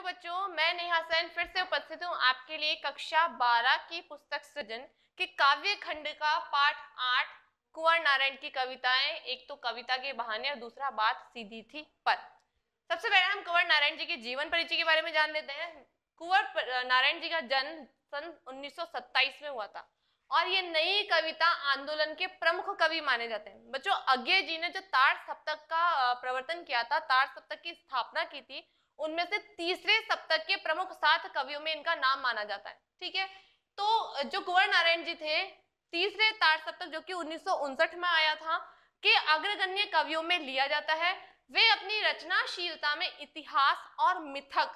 hello तो बच्चों मैं नेहा सैन फिर से उपस्थित हूँ आपके लिए कक्षा 12 की पुस्तक सृजन के काव्य खंड का पाठ आठ कुंवर नारायण की कविताएं एक तो कविता के बहाने और दूसरा बात सीधी थी पर सबसे पहले हम कुंवर नारायण जी के जीवन परिचय के बारे में जान लेते हैं कुंवर नारायण जी का जन्म सन 1927 में हुआ था और ये नई कविता आंदोलन के प्रमुख कवि माने जाते हैं बच्चों अज्ञे जी ने जो तार सप्तक का प्रवर्तन किया था तार सप्तक की स्थापना की थी उनमें से तीसरे सप्तक के प्रमुख सात कवियों में इनका नाम माना जाता है ठीक है तो जो कुंवर नारायण जी थे तीसरे तार सप्तक जो कि उन्नीस में आया था के अग्रगण्य कवियों में लिया जाता है वे अपनी रचनाशीलता में इतिहास और मिथक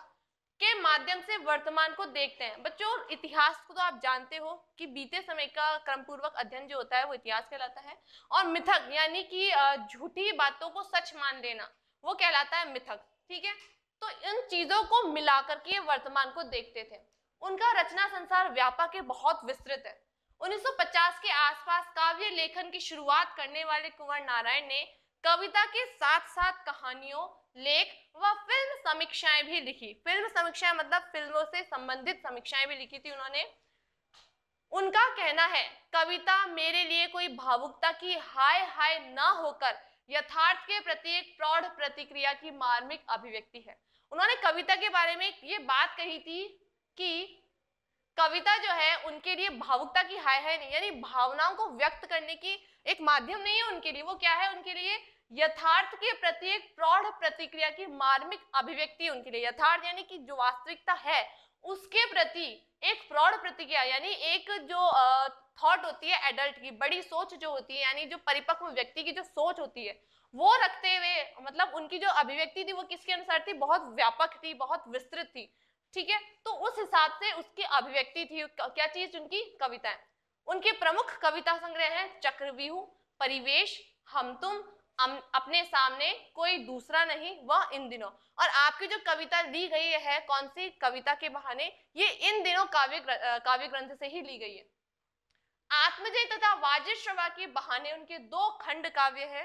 के माध्यम से वर्तमान को देखते हैं बच्चों इतिहास को तो आप जानते हो कि बीते समय का क्रमपूर्वक अध्ययन जो होता है वो इतिहास कहलाता है और मिथक यानी कि झूठी बातों को सच मान लेना वो कहलाता है मिथक ठीक है तो इन चीजों को मिलाकर के वर्तमान को देखते थे उनका रचना संसार व्यापक है बहुत विस्तृत है 1950 के आसपास काव्य लेखन की शुरुआत करने वाले कुंवर नारायण ने कविता के साथ साथ कहानियों लेख व फिल्म समीक्षाएं भी लिखी फिल्म समीक्षाएं मतलब फिल्मों से संबंधित समीक्षाएं भी लिखी थी उन्होंने उनका कहना है कविता मेरे लिए कोई भावुकता की हाय हाय न होकर यथार्थ के प्रति एक प्रौढ़ प्रतिक्रिया की मार्मिक अभिव्यक्ति है उन्होंने कविता के बारे में ये बात कही थी कि कविता जो है उनके लिए भावुकता की हाय है नहीं यानी भावनाओं को व्यक्त करने की एक माध्यम नहीं है उनके लिए वो क्या है उनके लिए यथार्थ के प्रति एक प्रौढ़ प्रतिक्रिया की मार्मिक अभिव्यक्ति उनके लिए यथार्थ यानी कि जो वास्तविकता है उसके प्रति एक प्रौढ़ प्रतिक्रिया यानी एक जो थॉट होती है एडल्ट की बड़ी सोच जो होती है यानी जो परिपक्व व्यक्ति की जो सोच होती है वो रखते हुए मतलब उनकी जो अभिव्यक्ति थी वो किसके अनुसार थी बहुत व्यापक थी बहुत विस्तृत थी ठीक है तो उस हिसाब से उसकी अभिव्यक्ति थी क्या चीज उनकी कविताएं उनके प्रमुख कविता संग्रह हैं चक्रव्यूह परिवेश हम तुम अपने सामने कोई दूसरा नहीं वह इन दिनों और आपकी जो कविता ली गई है कौन सी कविता के बहाने ये इन दिनों काव्य काव्य ग्रंथ से ही ली गई है आत्मजय तथा वाजिश्रवा के बहाने उनके दो खंड काव्य है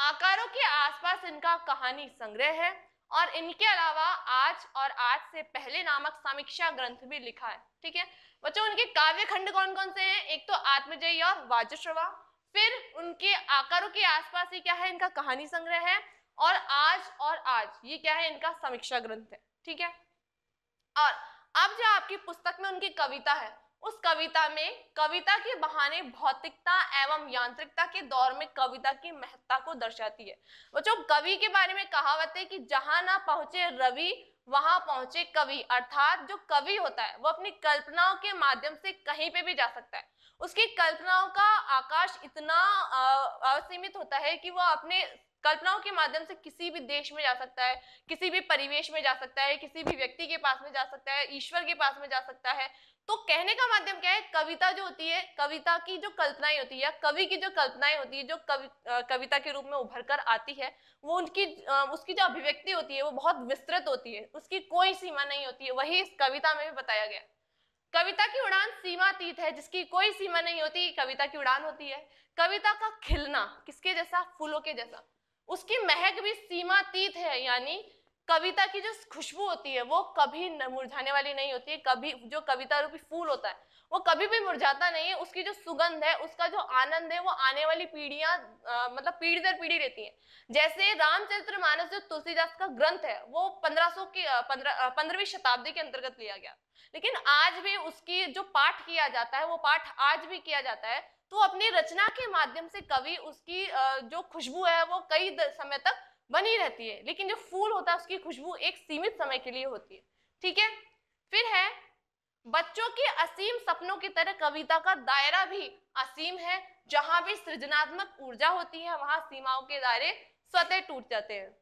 आकारों के आसपास इनका कहानी संग्रह है और इनके अलावा आज और आज से पहले नामक समीक्षा ग्रंथ भी लिखा है ठीक है बच्चों उनके काव्य खंड कौन कौन से हैं एक तो आत्मजयी और वाजश्रवा फिर उनके आकारों के आसपास ही क्या है इनका कहानी संग्रह है और आज और आज ये क्या है इनका समीक्षा ग्रंथ है ठीक है और अब जो आपकी पुस्तक में उनकी कविता है उस कविता में कविता के बहाने भौतिकता एवं यांत्रिकता के दौर में कविता की महत्ता को दर्शाती है बच्चों कवि के बारे में कहावत है कि जहां ना पहुंचे रवि वहां पहुंचे कवि अर्थात जो कवि होता है वो अपनी कल्पनाओं के माध्यम से कहीं पे भी जा सकता है उसकी कल्पनाओं का आकाश इतना असीमित होता है कि वो अपने कल्पनाओं के माध्यम से किसी भी देश में जा सकता है किसी भी परिवेश में जा सकता है किसी भी व्यक्ति के पास में जा सकता है ईश्वर के पास में जा सकता है तो कहने का माध्यम क्या है कविता जो होती है कविता की जो कल्पनाएं होती है या कवि की जो कल्पनाएं होती है जो कवि कविता के रूप में उभर कर आती है वो उनकी उसकी जो अभिव्यक्ति होती है वो बहुत विस्तृत होती है उसकी कोई सीमा नहीं होती है वही इस कविता में भी बताया गया कविता की उड़ान सीमातीत है जिसकी कोई सीमा नहीं होती कविता की उड़ान होती है कविता का खिलना किसके जैसा फूलों के जैसा उसकी महक भी सीमातीत है यानी कविता की जो खुशबू होती है वो कभी मुरझाने वाली नहीं होती है कभी जो कविता रूपी फूल होता है वो कभी भी मुरझाता नहीं है उसकी जो सुगंध है उसका जो आनंद है वो आने वाली पीढ़ियां मतलब पीढ़ी दर पीढ़ी रहती है जैसे रामचरित्र मानस जो तुलसीदास का ग्रंथ है वो 1500 की पंद्रहवीं शताब्दी के अंतर्गत लिया गया लेकिन आज भी उसकी जो पाठ किया जाता है वो पाठ आज भी किया जाता है तो अपनी रचना के माध्यम से कवि उसकी जो खुशबू है वो कई समय तक बनी रहती है लेकिन जो फूल होता है उसकी खुशबू एक सीमित समय के लिए होती है ठीक है फिर है बच्चों के असीम सपनों की तरह कविता का दायरा भी असीम है जहां भी सृजनात्मक ऊर्जा होती है वहां सीमाओं के दायरे स्वतः टूट जाते हैं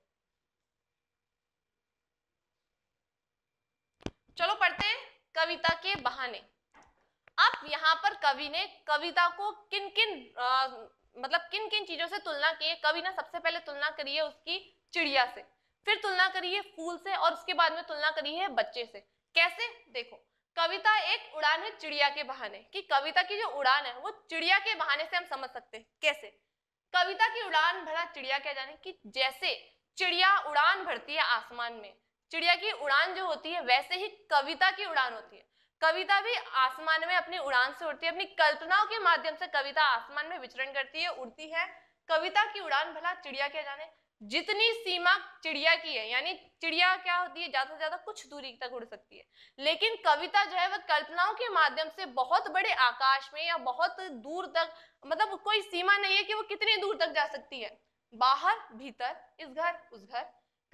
चलो पढ़ते हैं कविता के बहाने अब यहाँ पर कवि ने कविता को किन किन आ, मतलब किन किन चीजों से तुलना की है कवि ने सबसे पहले तुलना करी है उसकी चिड़िया से फिर तुलना करी है फूल से और उसके बाद में तुलना करी है बच्चे से कैसे देखो कविता एक उड़ान है चिड़िया के बहाने कि कविता की जो उड़ान है वो चिड़िया के बहाने से हम समझ सकते हैं कैसे कविता की उड़ान भरा चिड़िया क्या जाने कि जैसे चिड़िया उड़ान भरती है आसमान में चिड़िया की उड़ान जो होती है वैसे ही कविता की उड़ान होती है कविता भी आसमान में अपनी उड़ान से उड़ती है अपनी कल्पनाओं के माध्यम से कविता आसमान में विचरण करती है उड़ती है कविता की उड़ान भला चिड़िया क्या जाने जितनी सीमा चिड़िया की है यानी चिड़िया क्या होती है ज्यादा से ज्यादा कुछ दूरी तक उड़ सकती है लेकिन कविता जो है वह कल्पनाओं के माध्यम से बहुत बड़े आकाश में या बहुत दूर तक मतलब कोई सीमा नहीं है कि वो कितनी दूर तक जा सकती है बाहर भीतर इस घर उस घर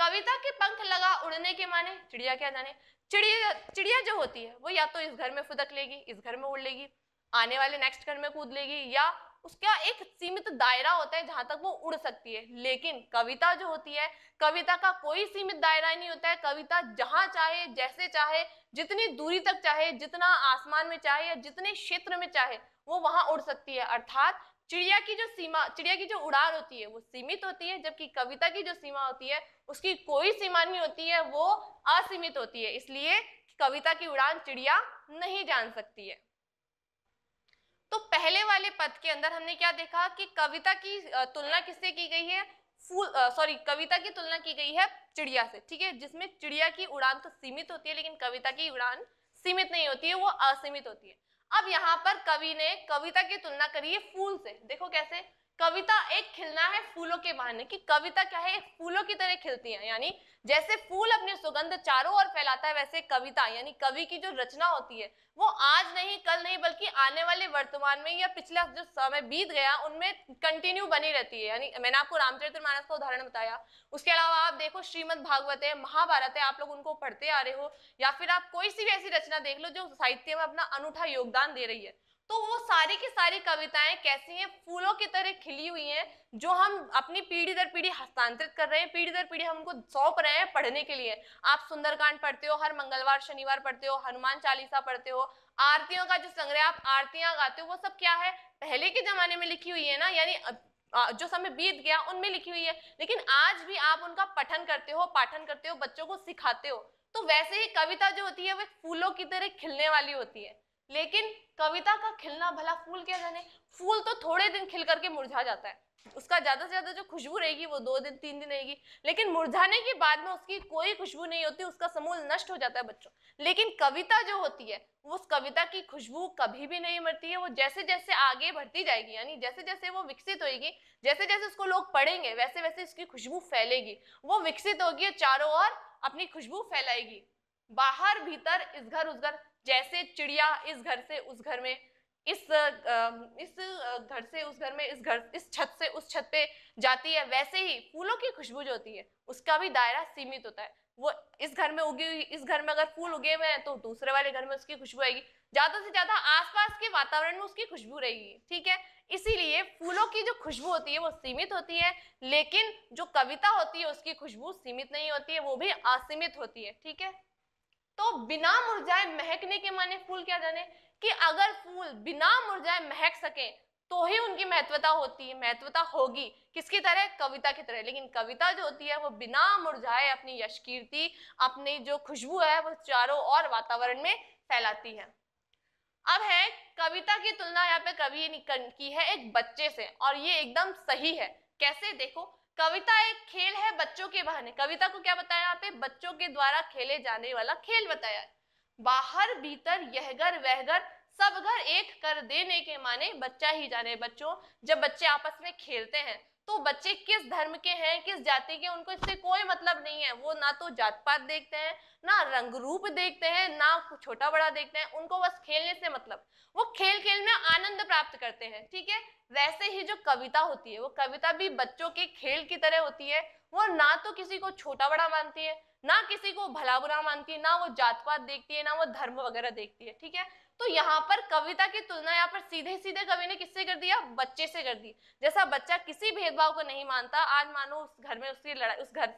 कविता के पंख लगा उड़ने के माने चिड़िया क्या जाने चिड़िया चिड़िया जो होती है वो या तो इस घर में फुदक लेगी इस घर में उड़ लेगी आने वाले नेक्स्ट घर में कूद लेगी या उसका एक सीमित दायरा होता है जहां तक वो उड़ सकती है लेकिन कविता जो होती है कविता का कोई सीमित दायरा नहीं होता है कविता जहां चाहे जैसे चाहे जितनी दूरी तक चाहे जितना आसमान में चाहे या जितने क्षेत्र में चाहे वो वहां उड़ सकती है अर्थात चिड़िया की जो सीमा चिड़िया की जो उड़ान होती है वो सीमित होती है जबकि कविता की जो सीमा होती है उसकी कोई सीमा नहीं होती है वो असीमित होती है इसलिए कविता की उड़ान चिड़िया नहीं जान सकती है तो पहले वाले पद के अंदर हमने क्या देखा कि कविता की तुलना किससे की गई है फूल सॉरी कविता की तुलना की गई है चिड़िया से ठीक है जिसमें चिड़िया की उड़ान तो सीमित होती है लेकिन कविता की उड़ान सीमित नहीं होती है वो असीमित होती है अब यहाँ पर कवि ने कविता की तुलना करी है फूल से देखो कैसे कविता एक खिलना है फूलों के बहाने कि कविता क्या है फूलों की तरह खिलती है यानी जैसे फूल अपनी सुगंध चारों ओर फैलाता है वैसे कविता यानी कवि की जो रचना होती है वो आज नहीं कल नहीं बल्कि आने वाले वर्तमान में या पिछला जो समय बीत गया उनमें कंटिन्यू बनी रहती है यानी मैंने आपको रामचरित्र मानस का उदाहरण बताया उसके अलावा आप देखो श्रीमद भागवत है महाभारत है आप लोग उनको पढ़ते आ रहे हो या फिर आप कोई सी भी ऐसी रचना देख लो जो साहित्य में अपना अनूठा योगदान दे रही है तो वो सारी की सारी कविताएं कैसी हैं फूलों की तरह खिली हुई हैं जो हम अपनी पीढ़ी दर पीढ़ी हस्तांतरित कर रहे हैं पीढ़ी दर पीढ़ी हम उनको सौंप रहे हैं पढ़ने के लिए आप सुंदरकांड पढ़ते हो हर मंगलवार शनिवार पढ़ते हो हनुमान चालीसा पढ़ते हो आरतियों का जो संग्रह आप आरतियां गाते हो वो सब क्या है पहले के जमाने में लिखी हुई है ना यानी जो समय बीत गया उनमें लिखी हुई है लेकिन आज भी आप उनका पठन करते हो पाठन करते हो बच्चों को सिखाते हो तो वैसे ही कविता जो होती है वो फूलों की तरह खिलने वाली होती है लेकिन कविता का खिलना भला फूल क्या जाने फूल तो थोड़े दिन खिल करके मुरझा जाता है उसका ज़्यादा से ज़्यादा जो खुशबू रहेगी वो दो दिन तीन दिन रहेगी लेकिन मुरझाने के बाद में उसकी कोई खुशबू नहीं होती उसका समूल नष्ट हो जाता है बच्चों लेकिन कविता जो होती है उस कविता की खुशबू कभी भी नहीं मरती है वो जैसे जैसे आगे बढ़ती जाएगी यानी जैसे जैसे वो विकसित होगी जैसे जैसे उसको लोग पढ़ेंगे वैसे वैसे उसकी खुशबू फैलेगी वो विकसित होगी चारों ओर अपनी खुशबू फैलाएगी बाहर भीतर इस घर उस घर जैसे चिड़िया इस घर से उस घर में इस इस घर से उस घर में इस घर इस छत से उस छत पे जाती है वैसे ही फूलों की खुशबू जो होती है उसका भी दायरा सीमित होता है वो इस घर में उगी हुई इस घर में अगर फूल उगे हुए हैं तो दूसरे वाले घर में उसकी खुशबू आएगी ज्यादा से ज्यादा आसपास के वातावरण में उसकी खुशबू रहेगी ठीक है इसीलिए फूलों की जो खुशबू होती है वो सीमित होती है लेकिन जो कविता होती है उसकी खुशबू सीमित नहीं होती है वो भी असीमित होती है ठीक है तो बिना मुरझाए महकने के माने फूल क्या जाने कि अगर फूल बिना मुरझाए महक सके तो ही उनकी महत्वता होती है महत्वता होगी किसकी तरह कविता की तरह लेकिन कविता जो होती है वो बिना मुरझाए अपनी यश कीर्ति अपनी जो खुशबू है वो चारों और वातावरण में फैलाती है अब है कविता की तुलना यहाँ पे कवि की है एक बच्चे से और ये एकदम सही है कैसे देखो कविता एक खेल है बच्चों के बहाने कविता को क्या बताया यहाँ पे बच्चों के द्वारा खेले जाने वाला खेल बताया बाहर भीतर यह घर वह घर सब घर एक कर देने के माने बच्चा ही जाने बच्चों जब बच्चे आपस में खेलते हैं तो बच्चे किस धर्म के हैं किस जाति के उनको इससे कोई मतलब नहीं है वो ना तो जात पात देखते हैं ना रंग रूप देखते हैं ना छोटा बड़ा देखते हैं उनको बस खेलने से मतलब वो खेल खेल में आनंद प्राप्त करते हैं ठीक है वैसे ही जो कविता होती है वो कविता भी बच्चों के खेल की तरह होती है वो ना तो किसी को छोटा बड़ा मानती है ना किसी को भला बुरा मानती है ना वो जात पात देखती है ना वो धर्म वगैरह देखती है ठीक है तो यहाँ पर कविता की तुलना यहाँ पर सीधे सीधे कवि ने किससे कर दिया बच्चे से कर दी जैसा बच्चा किसी भेदभाव को नहीं मानता आज मानो उस घर में उसकी लड़ाई उस घर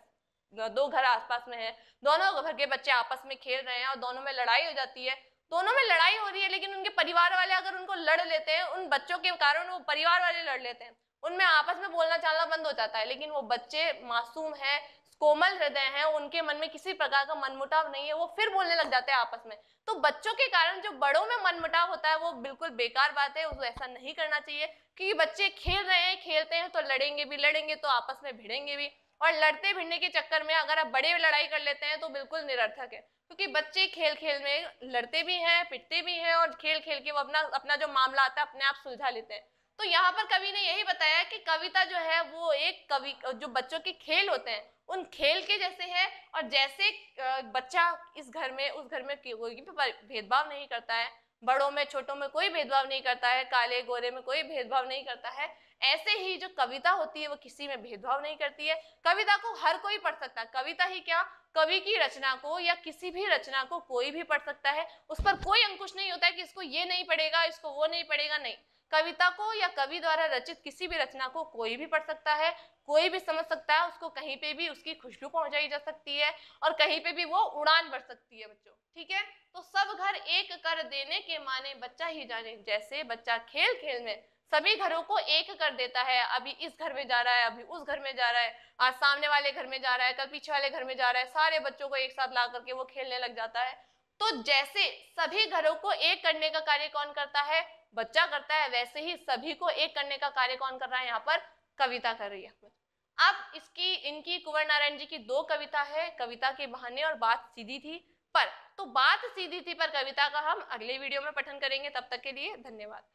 दो घर आसपास में है दोनों घर के बच्चे आपस में खेल रहे हैं और दोनों में लड़ाई हो जाती है दोनों में लड़ाई हो रही है लेकिन उनके परिवार वाले अगर उनको लड़ लेते हैं उन बच्चों के कारण वो परिवार वाले लड़ लेते हैं उनमें आपस में बोलना चालना बंद हो जाता है लेकिन वो बच्चे मासूम हैं कोमल हृदय हैं उनके मन में किसी प्रकार का मनमुटाव नहीं है वो फिर बोलने लग जाते हैं आपस में तो बच्चों के कारण जो बड़ों में मनमुटाव होता है वो बिल्कुल बेकार बात है उसको ऐसा नहीं करना चाहिए क्योंकि बच्चे खेल रहे हैं खेलते हैं तो लड़ेंगे भी लड़ेंगे तो आपस में भिड़ेंगे भी और लड़ते भिड़ने के चक्कर में अगर आप बड़े लड़ाई कर लेते हैं तो बिल्कुल निरर्थक है क्योंकि बच्चे खेल खेल में लड़ते भी हैं पिटते भी हैं और खेल खेल के वो अपना अपना जो मामला आता है अपने आप सुलझा लेते हैं तो यहाँ पर कवि ने यही बताया कि कविता जो है वो एक कवि जो बच्चों के खेल होते हैं उन खेल के जैसे है और जैसे बच्चा इस घर में उस घर में कोई भी भेदभाव नहीं करता है बड़ों में छोटों में कोई भेदभाव नहीं करता है काले गोरे में कोई भेदभाव नहीं करता है ऐसे ही जो कविता होती है वो किसी में भेदभाव नहीं करती है कविता को हर कोई पढ़ सकता है कविता ही क्या कवि की रचना को या किसी भी रचना को कोई भी पढ़ सकता है उस पर कोई अंकुश नहीं होता है कि इसको ये नहीं पड़ेगा इसको वो नहीं पड़ेगा नहीं कविता को या कवि द्वारा रचित किसी भी रचना को कोई भी पढ़ सकता है कोई भी समझ सकता है उसको कहीं पे भी उसकी खुशबू पहुंचाई जा सकती है और कहीं पे भी वो उड़ान भर सकती है बच्चों ठीक है तो सब घर एक कर देने के माने बच्चा ही जाने जैसे बच्चा खेल खेल में सभी घरों को एक कर देता है अभी इस घर में जा रहा है अभी उस घर में जा रहा है आज सामने वाले घर में जा रहा है कल पीछे वाले घर में जा रहा है सारे बच्चों को एक साथ ला करके वो खेलने लग जाता है तो जैसे सभी घरों को एक करने का कार्य कौन करता है बच्चा करता है वैसे ही सभी को एक करने का कार्य कौन कर रहा है यहाँ पर कविता कर रही है अब इसकी इनकी कुंवर नारायण जी की दो कविता है कविता के बहाने और बात सीधी थी पर तो बात सीधी थी पर कविता का हम अगले वीडियो में पठन करेंगे तब तक के लिए धन्यवाद